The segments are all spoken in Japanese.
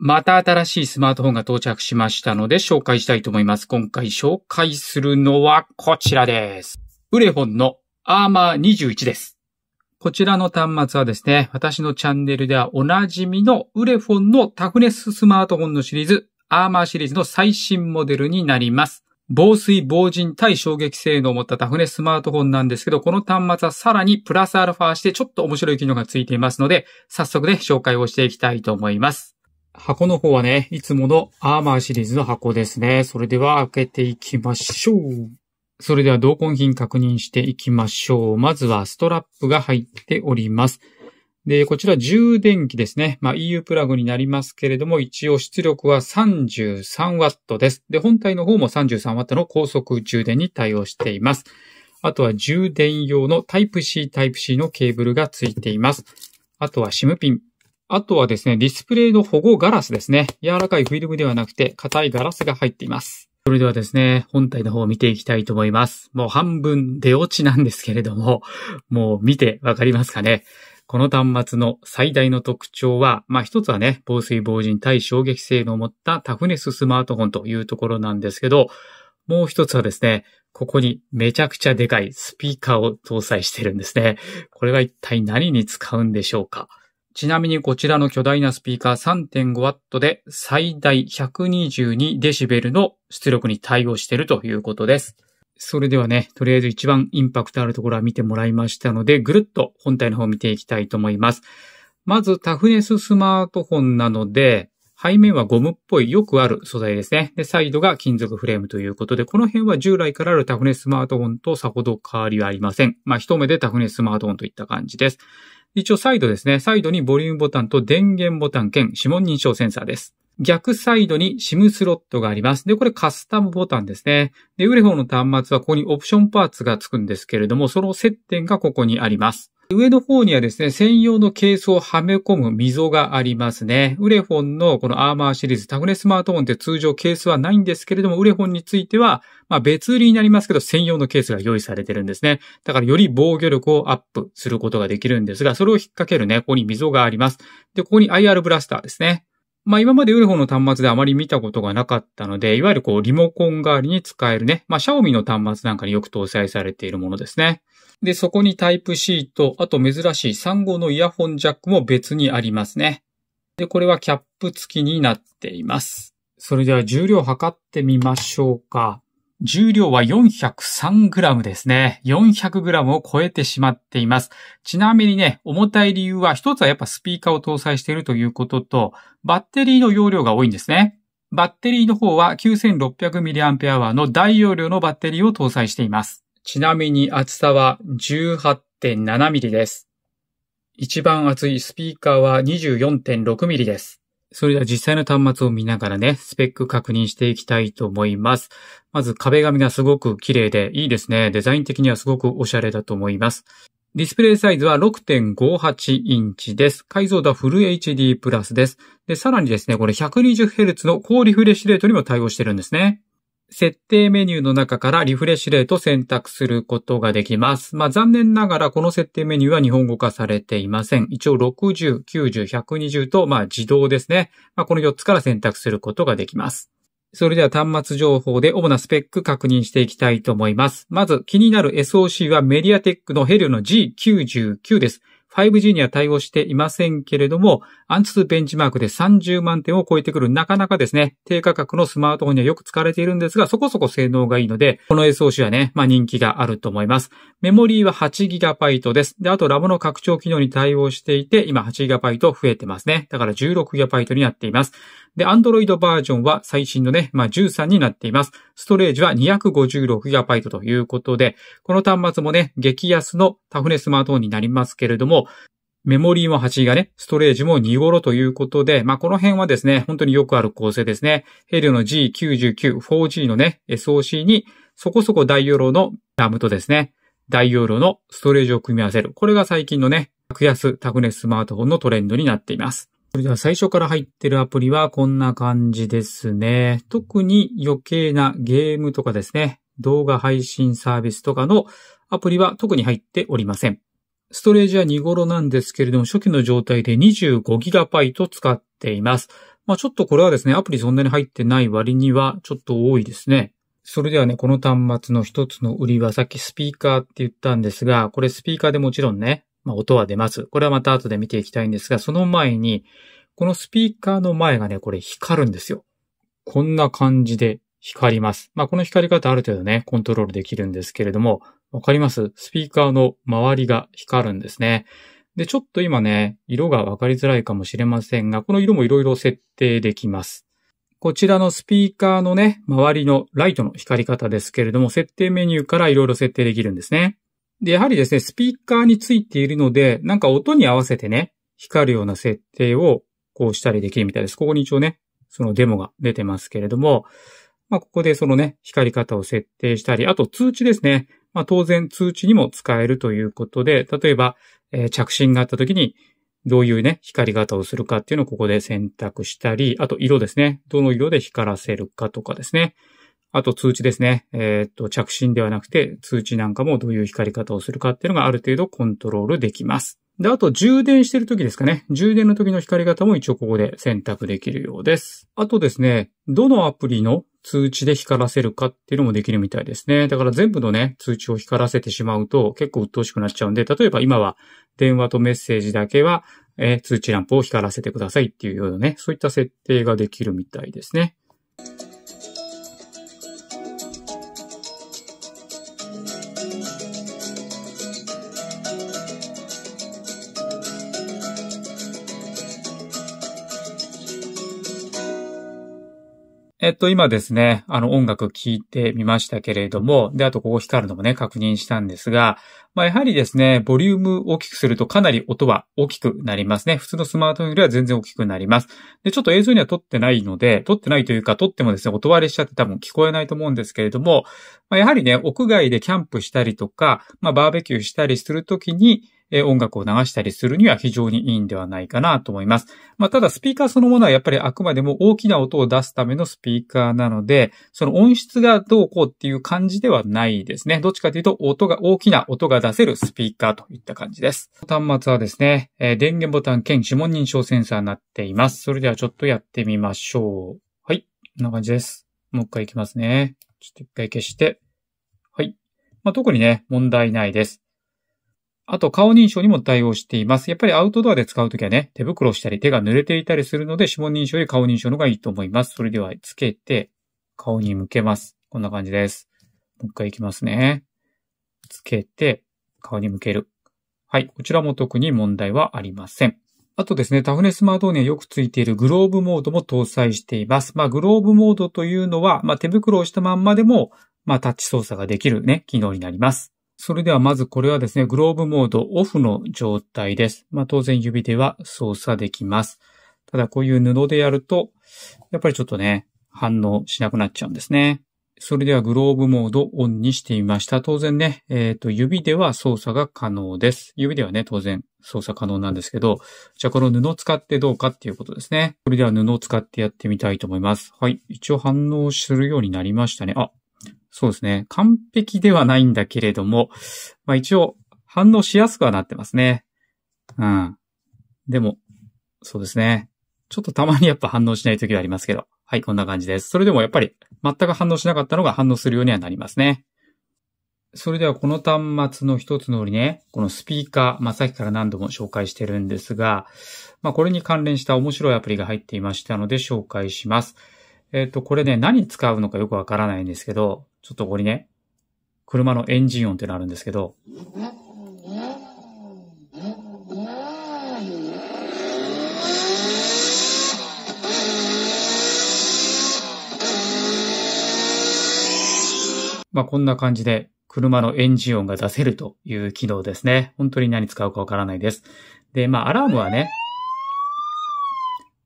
また新しいスマートフォンが到着しましたので紹介したいと思います。今回紹介するのはこちらです。ウレホンのアーマー21です。こちらの端末はですね、私のチャンネルではおなじみのウレフォンのタフネススマートフォンのシリーズ、アーマーシリーズの最新モデルになります。防水防塵対衝撃性能を持ったタフネススマートフォンなんですけど、この端末はさらにプラスアルファしてちょっと面白い機能がついていますので、早速で、紹介をしていきたいと思います。箱の方はね、いつものアーマーシリーズの箱ですね。それでは開けていきましょう。それでは同梱品確認していきましょう。まずはストラップが入っております。で、こちら充電器ですね。まあ、EU プラグになりますけれども、一応出力は 33W です。で、本体の方も 33W の高速充電に対応しています。あとは充電用の Type-C、Type-C のケーブルがついています。あとは SIM ピン。あとはですね、ディスプレイの保護ガラスですね。柔らかいフィルムではなくて、硬いガラスが入っています。それではですね、本体の方を見ていきたいと思います。もう半分出落ちなんですけれども、もう見てわかりますかね。この端末の最大の特徴は、まあ一つはね、防水防塵対衝撃性能を持ったタフネススマートフォンというところなんですけど、もう一つはですね、ここにめちゃくちゃでかいスピーカーを搭載してるんですね。これは一体何に使うんでしょうかちなみにこちらの巨大なスピーカー 3.5W で最大 122dB の出力に対応しているということです。それではね、とりあえず一番インパクトあるところは見てもらいましたので、ぐるっと本体の方を見ていきたいと思います。まずタフネススマートフォンなので、背面はゴムっぽいよくある素材ですね。で、サイドが金属フレームということで、この辺は従来からあるタフネススマートフォンとさほど変わりはありません。まあ、一目でタフネススマートフォンといった感じです。一応サイドですね。サイドにボリュームボタンと電源ボタン兼指紋認証センサーです。逆サイドに SIM スロットがあります。で、これカスタムボタンですね。で、ウレホの端末はここにオプションパーツがつくんですけれども、その接点がここにあります。上の方にはですね、専用のケースをはめ込む溝がありますね。ウレフォンのこのアーマーシリーズ、タグネスマートフォンって通常ケースはないんですけれども、ウレフォンについては、まあ別売りになりますけど、専用のケースが用意されてるんですね。だからより防御力をアップすることができるんですが、それを引っ掛けるね、ここに溝があります。で、ここに IR ブラスターですね。まあ今までウルフォの端末であまり見たことがなかったので、いわゆるこうリモコン代わりに使えるね、まあ Xiaomi の端末なんかによく搭載されているものですね。で、そこにタイプ C と、あと珍しい3号のイヤホンジャックも別にありますね。で、これはキャップ付きになっています。それでは重量測ってみましょうか。重量は 403g ですね。400g を超えてしまっています。ちなみにね、重たい理由は一つはやっぱスピーカーを搭載しているということと、バッテリーの容量が多いんですね。バッテリーの方は 9600mAh の大容量のバッテリーを搭載しています。ちなみに厚さは 18.7mm です。一番厚いスピーカーは 24.6mm です。それでは実際の端末を見ながらね、スペック確認していきたいと思います。まず壁紙がすごく綺麗でいいですね。デザイン的にはすごくおしゃれだと思います。ディスプレイサイズは6.58インチです。解像度はフル HD プラスです。で、さらにですね、これ 120Hz の高リフレッシュレートにも対応してるんですね。設定メニューの中からリフレッシュレート選択することができます。まあ残念ながらこの設定メニューは日本語化されていません。一応60、90、120とまあ自動ですね。まあこの4つから選択することができます。それでは端末情報で主なスペック確認していきたいと思います。まず気になる SOC はメディアテックのヘリオの G99 です。5G には対応していませんけれども、アンツベンチマークで30万点を超えてくる、なかなかですね、低価格のスマートフォンにはよく使われているんですが、そこそこ性能がいいので、この SOC はね、まあ人気があると思います。メモリーは 8GB です。で、あとラボの拡張機能に対応していて、今 8GB 増えてますね。だから 16GB になっています。で、Android バージョンは最新のね、まあ13になっています。ストレージは 256GB ということで、この端末もね、激安のタフネスマートフォンになりますけれども、も、メモリーも8ギガね、ストレージも2頃ということで、まあ、この辺はですね、本当によくある構成ですね。ヘリオの G99、4G のね、SOC にそこそこ大容量のラムとですね、大容量のストレージを組み合わせる。これが最近のね、格安タグネススマートフォンのトレンドになっています。それでは最初から入ってるアプリはこんな感じですね。特に余計なゲームとかですね、動画配信サービスとかのアプリは特に入っておりません。ストレージは2頃なんですけれども、初期の状態で 25GB 使っています。まあ、ちょっとこれはですね、アプリそんなに入ってない割にはちょっと多いですね。それではね、この端末の一つの売りはさっきスピーカーって言ったんですが、これスピーカーでもちろんね、まあ、音は出ます。これはまた後で見ていきたいんですが、その前に、このスピーカーの前がね、これ光るんですよ。こんな感じで光ります。まあ、この光り方ある程度ね、コントロールできるんですけれども、わかりますスピーカーの周りが光るんですね。で、ちょっと今ね、色がわかりづらいかもしれませんが、この色もいろいろ設定できます。こちらのスピーカーのね、周りのライトの光り方ですけれども、設定メニューからいろいろ設定できるんですね。で、やはりですね、スピーカーについているので、なんか音に合わせてね、光るような設定をこうしたりできるみたいです。ここに一応ね、そのデモが出てますけれども、まあ、ここでそのね、光り方を設定したり、あと通知ですね。まあ、当然通知にも使えるということで、例えば、えー、着信があった時に、どういうね、光り方をするかっていうのをここで選択したり、あと色ですね。どの色で光らせるかとかですね。あと通知ですね。えー、っと、着信ではなくて通知なんかもどういう光り方をするかっていうのがある程度コントロールできます。で、あと充電してる時ですかね。充電の時の光り方も一応ここで選択できるようです。あとですね、どのアプリの通知で光らせるかっていうのもできるみたいですね。だから全部のね、通知を光らせてしまうと結構鬱陶しくなっちゃうんで、例えば今は電話とメッセージだけは、えー、通知ランプを光らせてくださいっていうようなね、そういった設定ができるみたいですね。えっと、今ですね、あの、音楽聴いてみましたけれども、で、あとここ光るのもね、確認したんですが、まあ、やはりですね、ボリューム大きくするとかなり音は大きくなりますね。普通のスマートフォンよりは全然大きくなります。で、ちょっと映像には撮ってないので、撮ってないというか、撮ってもですね、音割れしちゃって多分聞こえないと思うんですけれども、まあ、やはりね、屋外でキャンプしたりとか、まあ、バーベキューしたりするときに、音楽を流したりするには非常にいいんではないかなと思います。まあ、ただスピーカーそのものはやっぱりあくまでも大きな音を出すためのスピーカーなので、その音質がどうこうっていう感じではないですね。どっちかというと音が、大きな音が出せるスピーカーといった感じです。端末はですね、え電源ボタン兼指紋認証センサーになっています。それではちょっとやってみましょう。はい。こんな感じです。もう一回いきますね。ちょっと一回消して。はい。まあ、特にね、問題ないです。あと、顔認証にも対応しています。やっぱりアウトドアで使うときはね、手袋したり手が濡れていたりするので、指紋認証より顔認証の方がいいと思います。それでは、つけて、顔に向けます。こんな感じです。もう一回いきますね。つけて、顔に向ける。はい。こちらも特に問題はありません。あとですね、タフネスマートにはよくついているグローブモードも搭載しています。まあ、グローブモードというのは、まあ、手袋をしたまんまでも、まあ、タッチ操作ができるね、機能になります。それではまずこれはですね、グローブモードオフの状態です。まあ当然指では操作できます。ただこういう布でやると、やっぱりちょっとね、反応しなくなっちゃうんですね。それではグローブモードオンにしてみました。当然ね、えっ、ー、と、指では操作が可能です。指ではね、当然操作可能なんですけど、じゃあこの布を使ってどうかっていうことですね。それでは布を使ってやってみたいと思います。はい。一応反応するようになりましたね。あ、そうですね。完璧ではないんだけれども、まあ一応反応しやすくはなってますね。うん。でも、そうですね。ちょっとたまにやっぱ反応しない時はありますけど。はい、こんな感じです。それでもやっぱり全く反応しなかったのが反応するようにはなりますね。それではこの端末の一つのりね、このスピーカー、まあ、さっきから何度も紹介してるんですが、まあ、これに関連した面白いアプリが入っていましたので紹介します。えっ、ー、と、これね、何使うのかよくわからないんですけど、ちょっとここにね、車のエンジン音ってのあるんですけど、まあ、こんな感じで車のエンジン音が出せるという機能ですね。本当に何使うかわからないです。で、まあ、アラームはね、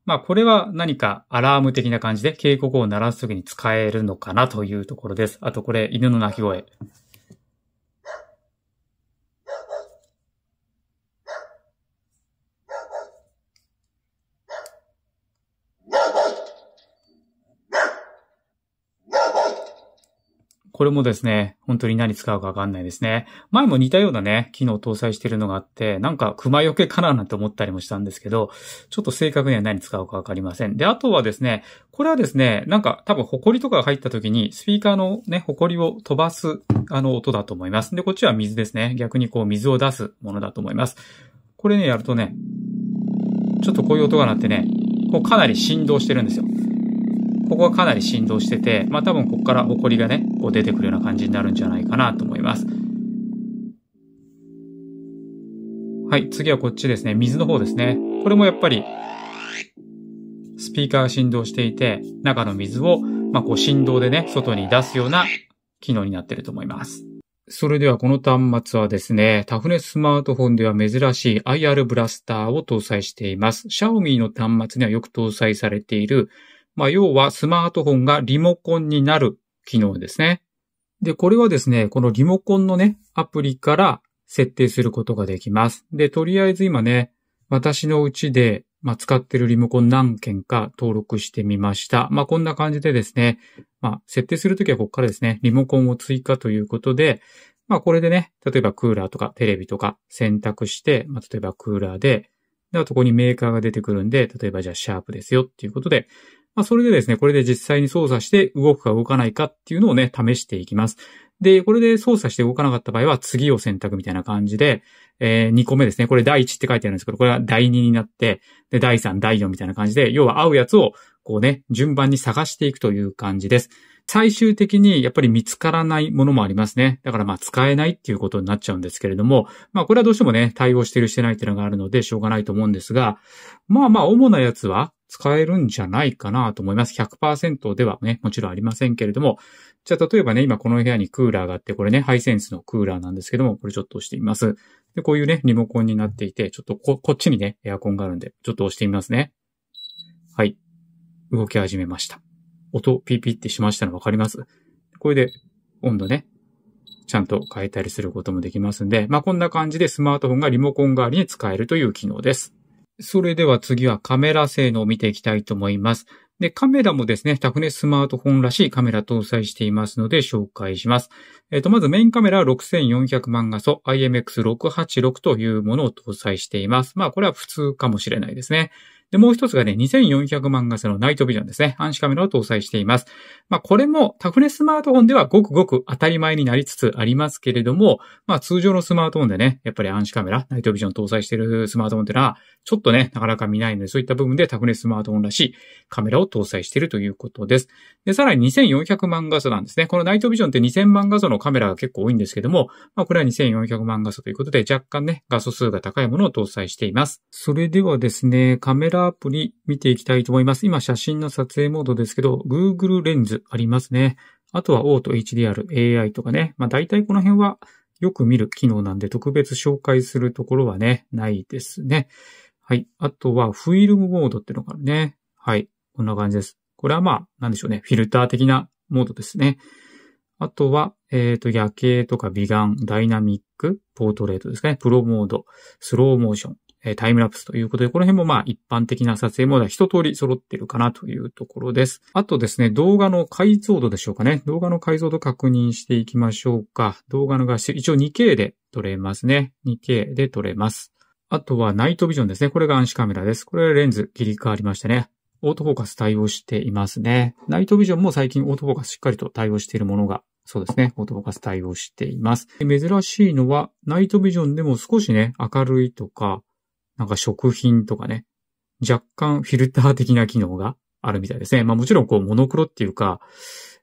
まあこれは何かアラーム的な感じで警告を鳴らすときに使えるのかなというところです。あとこれ犬の鳴き声。これもですね、本当に何使うかわかんないですね。前も似たようなね、機能を搭載してるのがあって、なんか熊よけかななんて思ったりもしたんですけど、ちょっと正確には何使うかわかりません。で、あとはですね、これはですね、なんか多分埃とかが入った時に、スピーカーのね、埃を飛ばす、あの音だと思います。で、こっちは水ですね。逆にこう水を出すものだと思います。これね、やるとね、ちょっとこういう音が鳴ってね、こうかなり振動してるんですよ。ここはかなり振動してて、まあ多分ここからホコリがね、こう出てくるような感じになるんじゃないかなと思います。はい、次はこっちですね。水の方ですね。これもやっぱり、スピーカーが振動していて、中の水を、まあこう振動でね、外に出すような機能になってると思います。それではこの端末はですね、タフネススマートフォンでは珍しい IR ブラスターを搭載しています。Xiaomi の端末にはよく搭載されているまあ、要はスマートフォンがリモコンになる機能ですね。で、これはですね、このリモコンのね、アプリから設定することができます。で、とりあえず今ね、私のうちで、まあ、使ってるリモコン何件か登録してみました。まあ、こんな感じでですね、まあ、設定するときはここからですね、リモコンを追加ということで、まあ、これでね、例えばクーラーとかテレビとか選択して、まあ、例えばクーラーで、で、あとここにメーカーが出てくるんで、例えばじゃあシャープですよっていうことで、まあ、それでですね、これで実際に操作して動くか動かないかっていうのをね、試していきます。で、これで操作して動かなかった場合は次を選択みたいな感じで、えー、2個目ですね。これ第1って書いてあるんですけど、これは第2になって、で、第3、第4みたいな感じで、要は合うやつをこうね、順番に探していくという感じです。最終的にやっぱり見つからないものもありますね。だからまあ使えないっていうことになっちゃうんですけれども、まあこれはどうしてもね、対応してるしてないっていうのがあるのでしょうがないと思うんですが、まあまあ主なやつは、使えるんじゃないかなと思います。100%ではね、もちろんありませんけれども、じゃあ例えばね、今この部屋にクーラーがあって、これね、ハイセンスのクーラーなんですけども、これちょっと押してみます。で、こういうね、リモコンになっていて、ちょっとこ、こっちにね、エアコンがあるんで、ちょっと押してみますね。はい。動き始めました。音、ピピってしましたのわかりますこれで、温度ね、ちゃんと変えたりすることもできますんで、まあ、こんな感じでスマートフォンがリモコン代わりに使えるという機能です。それでは次はカメラ性能を見ていきたいと思います。で、カメラもですね、タフネスマートフォンらしいカメラ搭載していますので紹介します。えっ、ー、と、まずメインカメラは6400万画素 IMX686 というものを搭載しています。まあ、これは普通かもしれないですね。で、もう一つがね、2400万画素のナイトビジョンですね。暗視カメラを搭載しています。まあ、これもタフネスマートフォンではごくごく当たり前になりつつありますけれども、まあ、通常のスマートフォンでね、やっぱり暗視カメラ、ナイトビジョン搭載しているスマートフォンってのは、ちょっとね、なかなか見ないので、そういった部分でタフネスマートフォンらしいカメラを搭載しているということです。で、さらに2400万画素なんですね。このナイトビジョンって2000万画素のカメラが結構多いんですけども、まあ、これは2400万画素ということで、若干ね、画素数が高いものを搭載しています。それではですね、カメラアプリ見ていきたいと思います。今、写真の撮影モードですけど、Google レンズありますね。あとは O ト HDR、AI とかね。まあ大体この辺はよく見る機能なんで特別紹介するところはね、ないですね。はい。あとは、フィルムモードっていうのがあるね。はい。こんな感じです。これはまあ、なんでしょうね。フィルター的なモードですね。あとは、えっ、ー、と、夜景とか美顔、ダイナミック、ポートレートですね。プロモード、スローモーション、えタイムラプスということで、この辺もまあ一般的な撮影モードは一通り揃ってるかなというところです。あとですね、動画の解像度でしょうかね。動画の解像度確認していきましょうか。動画の画質、一応 2K で撮れますね。2K で撮れます。あとはナイトビジョンですね。これが暗視カメラです。これレンズ切り替わりましてね。オートフォーカス対応していますね。ナイトビジョンも最近オートフォーカスしっかりと対応しているものが、そうですね。オートフォーカス対応しています。珍しいのは、ナイトビジョンでも少しね、明るいとか、なんか食品とかね、若干フィルター的な機能があるみたいですね。まあもちろんこうモノクロっていうか、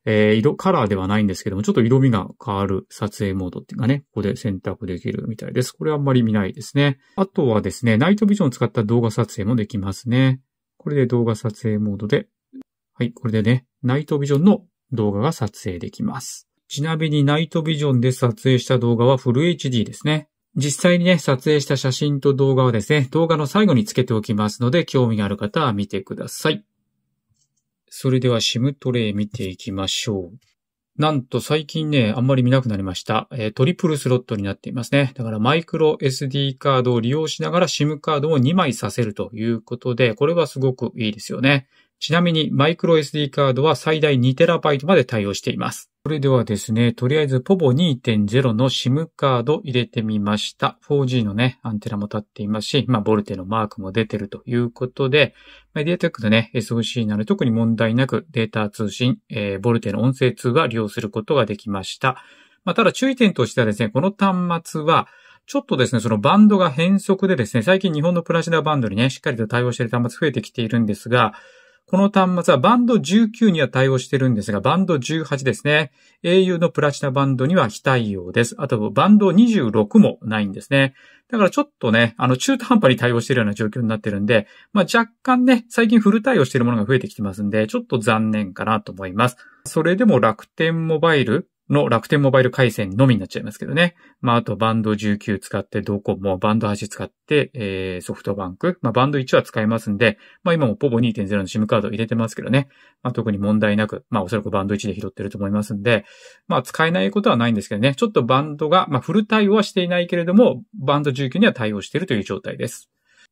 えー、色、カラーではないんですけども、ちょっと色味が変わる撮影モードっていうかね、ここで選択できるみたいです。これあんまり見ないですね。あとはですね、ナイトビジョンを使った動画撮影もできますね。これで動画撮影モードで、はい、これでね、ナイトビジョンの動画が撮影できます。ちなみにナイトビジョンで撮影した動画はフル HD ですね。実際にね、撮影した写真と動画はですね、動画の最後につけておきますので、興味がある方は見てください。それではシムトレイ見ていきましょう。なんと最近ね、あんまり見なくなりました。えー、トリプルスロットになっていますね。だからマイクロ SD カードを利用しながら SIM カードを2枚させるということで、これはすごくいいですよね。ちなみにマイクロ SD カードは最大 2TB まで対応しています。それではですね、とりあえず POVO2.0 の SIM カード入れてみました。4G のね、アンテナも立っていますし、まあ、ボルテのマークも出てるということで、メディアテックのね、SOC なで特に問題なくデータ通信、えー、ボルテの音声通話利用することができました。まあ、ただ注意点としてはですね、この端末は、ちょっとですね、そのバンドが変則でですね、最近日本のプラチナバンドにね、しっかりと対応している端末増えてきているんですが、この端末はバンド19には対応してるんですが、バンド18ですね。au のプラチナバンドには非対応です。あと、バンド26もないんですね。だからちょっとね、あの、中途半端に対応してるような状況になってるんで、まあ、若干ね、最近フル対応してるものが増えてきてますんで、ちょっと残念かなと思います。それでも楽天モバイル、の楽天モバイル回線のみになっちゃいますけどね。まあ、あとバンド19使ってドコモ、バンド8使って、えー、ソフトバンク。まあ、バンド1は使えますんで、まあ、今もポボ2.0の SIM カード入れてますけどね。まあ、特に問題なく、まあ、おそらくバンド1で拾ってると思いますんで、まあ、使えないことはないんですけどね。ちょっとバンドが、まあ、フル対応はしていないけれども、バンド19には対応しているという状態です。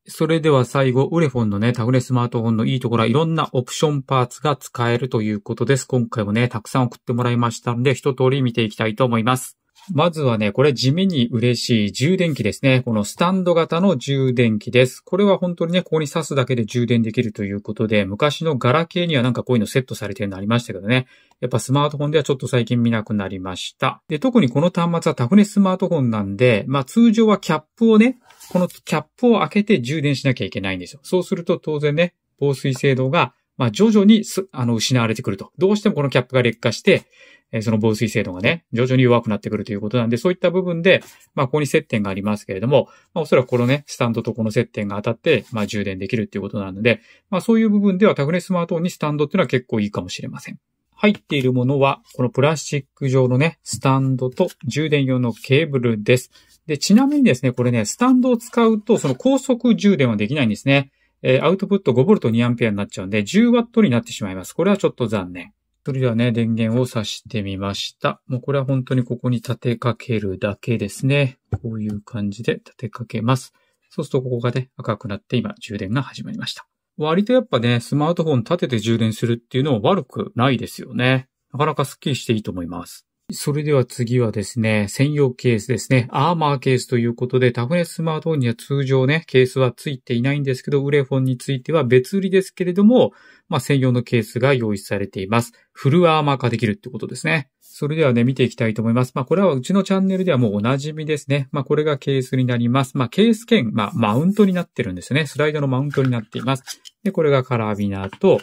それでは最後、ウレフォンのね、タグレスマートフォンのいいところはいろんなオプションパーツが使えるということです。今回もね、たくさん送ってもらいましたので、一通り見ていきたいと思います。まずはね、これ地味に嬉しい充電器ですね。このスタンド型の充電器です。これは本当にね、ここに挿すだけで充電できるということで、昔のガラケーにはなんかこういうのセットされてるのありましたけどね。やっぱスマートフォンではちょっと最近見なくなりました。で、特にこの端末はタフネススマートフォンなんで、まあ通常はキャップをね、このキャップを開けて充電しなきゃいけないんですよ。そうすると当然ね、防水性能がまあ、徐々にす、あの、失われてくると。どうしてもこのキャップが劣化して、えその防水精度がね、徐々に弱くなってくるということなんで、そういった部分で、まあ、ここに接点がありますけれども、まあ、おそらくこのね、スタンドとこの接点が当たって、まあ、充電できるっていうことなので、まあ、そういう部分ではタフネススマートフォンにスタンドっていうのは結構いいかもしれません。入っているものは、このプラスチック状のね、スタンドと充電用のケーブルです。で、ちなみにですね、これね、スタンドを使うと、その高速充電はできないんですね。えー、アウトプット 5V2A になっちゃうんで、10W になってしまいます。これはちょっと残念。それではね、電源を挿してみました。もうこれは本当にここに立てかけるだけですね。こういう感じで立てかけます。そうするとここがね、赤くなって今充電が始まりました。割とやっぱね、スマートフォン立てて充電するっていうのは悪くないですよね。なかなかスッキリしていいと思います。それでは次はですね、専用ケースですね。アーマーケースということで、タフネススマートフォンには通常ね、ケースはついていないんですけど、ウレフォンについては別売りですけれども、まあ、専用のケースが用意されています。フルアーマー化できるってことですね。それではね、見ていきたいと思います。まあ、これはうちのチャンネルではもうお馴染みですね。まあ、これがケースになります。まあ、ケース兼、まあ、マウントになってるんですね。スライドのマウントになっています。で、これがカラビナと、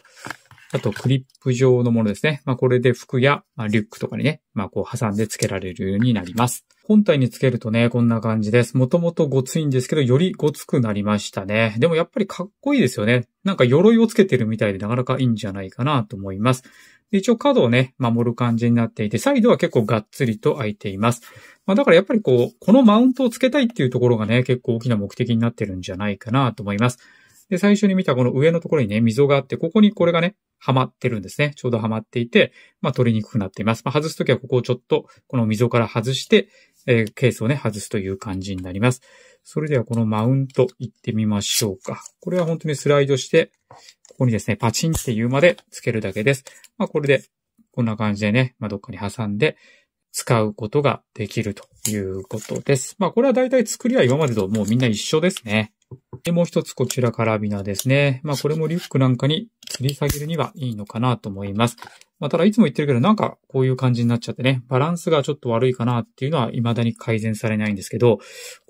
あとクリップ状のものですね。まあ、これで服や、まあ、リュックとかにね、まあ、こう挟んで付けられるようになります。本体につけるとね、こんな感じです。もともとごついんですけど、よりごつくなりましたね。でもやっぱりかっこいいですよね。なんか鎧をつけてるみたいでなかなかいいんじゃないかなと思います。一応角をね、守る感じになっていて、サイドは結構がっつりと開いています。まあだからやっぱりこう、このマウントをつけたいっていうところがね、結構大きな目的になってるんじゃないかなと思います。で、最初に見たこの上のところにね、溝があって、ここにこれがね、はまってるんですね。ちょうどはまっていて、まあ、取りにくくなっています。まあ、外すときはここをちょっと、この溝から外して、えー、ケースをね、外すという感じになります。それではこのマウント行ってみましょうか。これは本当にスライドして、ここにですね、パチンって言うまでつけるだけです。まあ、これで、こんな感じでね、まあ、どっかに挟んで、使うことができるということです。まあ、これは大体作りは今までともうみんな一緒ですね。で、もう一つこちらカラビナですね。まあこれもリュックなんかに吊り下げるにはいいのかなと思います。まあただいつも言ってるけどなんかこういう感じになっちゃってね、バランスがちょっと悪いかなっていうのは未だに改善されないんですけど、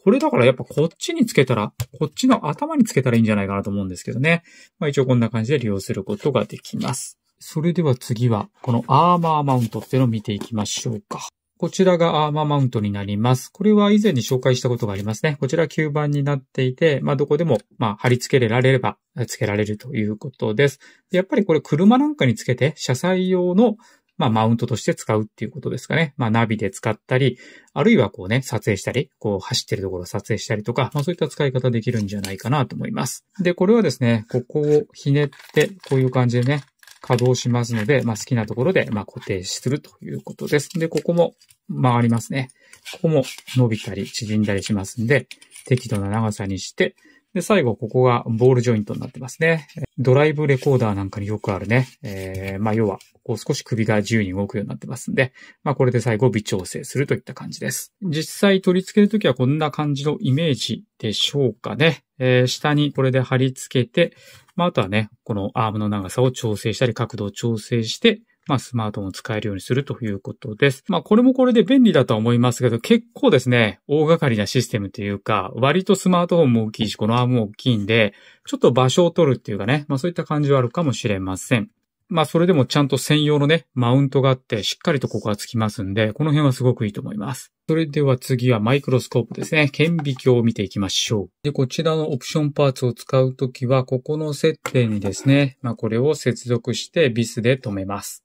これだからやっぱこっちにつけたら、こっちの頭につけたらいいんじゃないかなと思うんですけどね。まあ一応こんな感じで利用することができます。それでは次はこのアーマーマウントっていうのを見ていきましょうか。こちらがアーマーマウントになります。これは以前に紹介したことがありますね。こちら吸盤になっていて、まあ、どこでも、まあ、貼り付けられれば、付けられるということです。やっぱりこれ車なんかにつけて、車載用の、まあ、マウントとして使うっていうことですかね。まあ、ナビで使ったり、あるいはこうね、撮影したり、こう、走ってるところを撮影したりとか、まあ、そういった使い方できるんじゃないかなと思います。で、これはですね、ここをひねって、こういう感じでね、稼働しますので、まあ、好きなところで、ま固定するということです。で、ここも回りますね。ここも伸びたり縮んだりしますんで、適度な長さにして、で、最後、ここがボールジョイントになってますね。ドライブレコーダーなんかによくあるね。えー、まあ、要は、こう少し首が自由に動くようになってますんで、まあ、これで最後微調整するといった感じです。実際取り付けるときはこんな感じのイメージでしょうかね。えー、下にこれで貼り付けて、まあ、あとはね、このアームの長さを調整したり、角度を調整して、まあ、スマートフォンを使えるようにするということです。まあ、これもこれで便利だとは思いますけど、結構ですね、大掛かりなシステムというか、割とスマートフォンも大きいし、このアームも大きいんで、ちょっと場所を取るっていうかね、まあ、そういった感じはあるかもしれません。まあ、それでもちゃんと専用のね、マウントがあって、しっかりとここはつきますんで、この辺はすごくいいと思います。それでは次はマイクロスコープですね。顕微鏡を見ていきましょう。で、こちらのオプションパーツを使うときは、ここの設定にですね、まあ、これを接続してビスで止めます。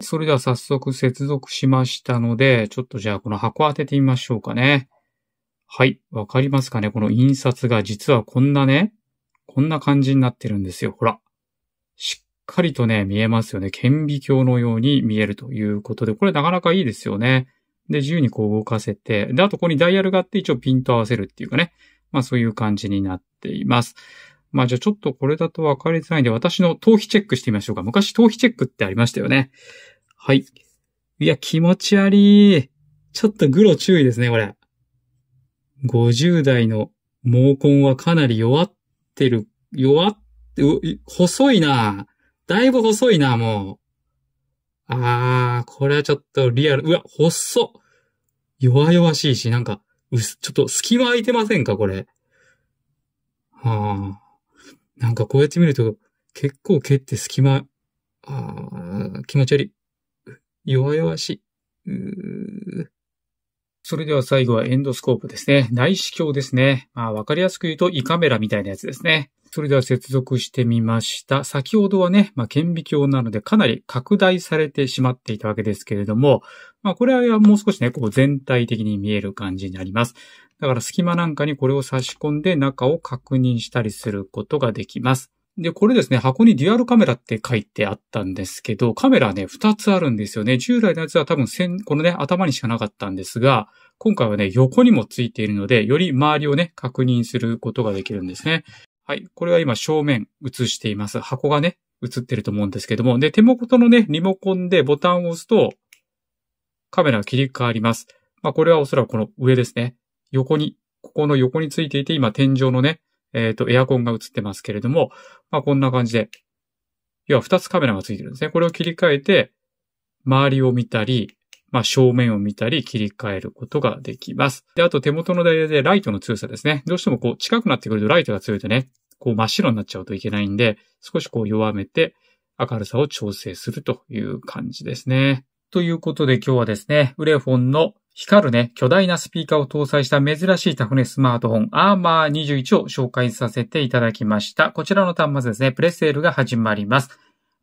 それでは早速接続しましたので、ちょっとじゃあこの箱を当ててみましょうかね。はい。わかりますかねこの印刷が実はこんなね、こんな感じになってるんですよ。ほら。しっかりとね、見えますよね。顕微鏡のように見えるということで、これなかなかいいですよね。で、自由にこう動かせて、で、あとここにダイヤルがあって一応ピント合わせるっていうかね。まあそういう感じになっています。まあじゃあちょっとこれだと分かりづらいんで、私の頭皮チェックしてみましょうか。昔頭皮チェックってありましたよね。はい。いや、気持ち悪い。ちょっとグロ注意ですね、これ。50代の毛根はかなり弱ってる、弱って、細いなだいぶ細いなもう。あー、これはちょっとリアル。うわ、細っ弱々しいし、なんか、うす、ちょっと隙間空いてませんかこれ。はあ。なんかこうやって見ると、結構蹴って隙間、あ気持ち悪い。弱々しい。うーそれでは最後はエンドスコープですね。内視鏡ですね。まあ、わかりやすく言うと胃カメラみたいなやつですね。それでは接続してみました。先ほどはね、まあ、顕微鏡なのでかなり拡大されてしまっていたわけですけれども、まあ、これはもう少しね、こう全体的に見える感じになります。だから隙間なんかにこれを差し込んで中を確認したりすることができます。で、これですね、箱にデュアルカメラって書いてあったんですけど、カメラね、2つあるんですよね。従来のやつは多分このね、頭にしかなかったんですが、今回はね、横にもついているので、より周りをね、確認することができるんですね。はい。これは今正面映しています。箱がね、映ってると思うんですけども。で、手元のね、リモコンでボタンを押すと、カメラが切り替わります。まあ、これはおそらくこの上ですね。横に、ここの横についていて、今天井のね、えっ、ー、と、エアコンが映ってますけれども、まあ、こんな感じで、要は2つカメラがついてるんですね。これを切り替えて、周りを見たり、まあ、正面を見たり切り替えることができます。で、あと手元のダイヤでライトの強さですね。どうしてもこう近くなってくるとライトが強いとね、こう真っ白になっちゃうといけないんで、少しこう弱めて明るさを調整するという感じですね。ということで今日はですね、ウレフォンの光るね、巨大なスピーカーを搭載した珍しいタフネスマートフォン、アーマー21を紹介させていただきました。こちらの端末ですね、プレセールが始まります。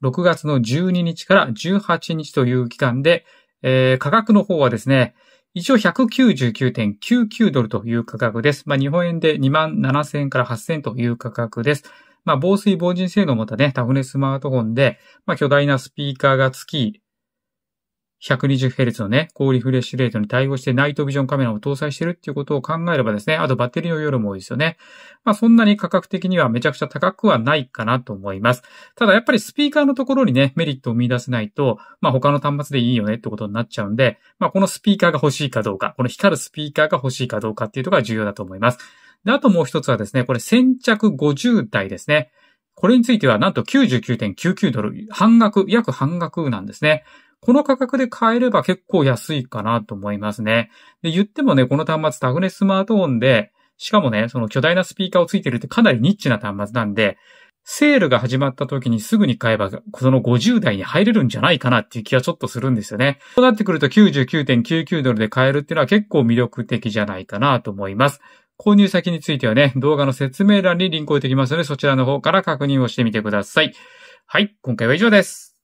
6月の12日から18日という期間で、えー、価格の方はですね、一応199.99ドルという価格です。まあ、日本円で2万7000円から8000円という価格です。まあ、防水防塵性能を持ったね、タフネスマートフォンで、まあ、巨大なスピーカーが付き、120Hz のね、高リフレッシュレートに対応してナイトビジョンカメラを搭載してるっていうことを考えればですね、あとバッテリーの容量も多いですよね。まあそんなに価格的にはめちゃくちゃ高くはないかなと思います。ただやっぱりスピーカーのところにね、メリットを見出せないと、まあ他の端末でいいよねってことになっちゃうんで、まあこのスピーカーが欲しいかどうか、この光るスピーカーが欲しいかどうかっていうところが重要だと思います。で、あともう一つはですね、これ先着50台ですね。これについてはなんと99.99 .99 ドル、半額、約半額なんですね。この価格で買えれば結構安いかなと思いますね。で、言ってもね、この端末タグネススマートフォンで、しかもね、その巨大なスピーカーをついてるってかなりニッチな端末なんで、セールが始まった時にすぐに買えば、その50代に入れるんじゃないかなっていう気はちょっとするんですよね。そうなってくると99.99ドルで買えるっていうのは結構魅力的じゃないかなと思います。購入先についてはね、動画の説明欄にリンクを置いておきますので、そちらの方から確認をしてみてください。はい、今回は以上です。